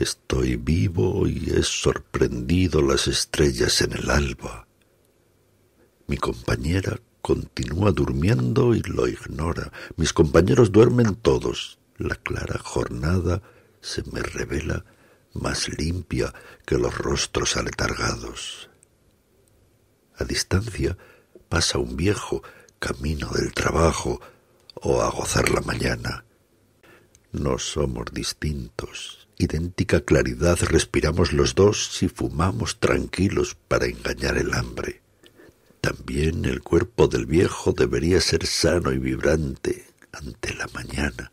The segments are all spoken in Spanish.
Estoy vivo y he sorprendido las estrellas en el alba. Mi compañera continúa durmiendo y lo ignora. Mis compañeros duermen todos. La clara jornada se me revela más limpia que los rostros aletargados. A distancia pasa un viejo camino del trabajo o a gozar la mañana. No somos distintos. Idéntica claridad respiramos los dos y fumamos tranquilos para engañar el hambre. También el cuerpo del viejo debería ser sano y vibrante ante la mañana.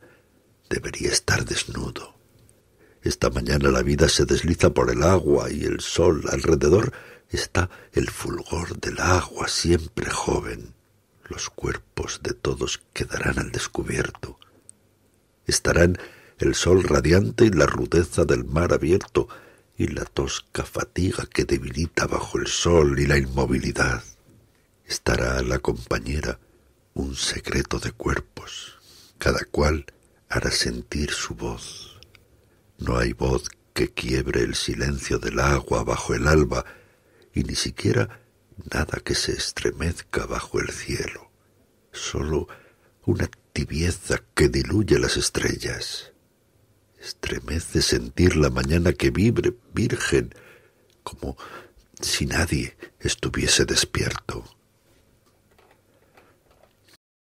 Debería estar desnudo. Esta mañana la vida se desliza por el agua y el sol alrededor está el fulgor del agua siempre joven. Los cuerpos de todos quedarán al descubierto estarán el sol radiante y la rudeza del mar abierto, y la tosca fatiga que debilita bajo el sol y la inmovilidad. Estará la compañera un secreto de cuerpos, cada cual hará sentir su voz. No hay voz que quiebre el silencio del agua bajo el alba, y ni siquiera nada que se estremezca bajo el cielo, solo una tibieza que diluye las estrellas. Estremece sentir la mañana que vibre, virgen, como si nadie estuviese despierto.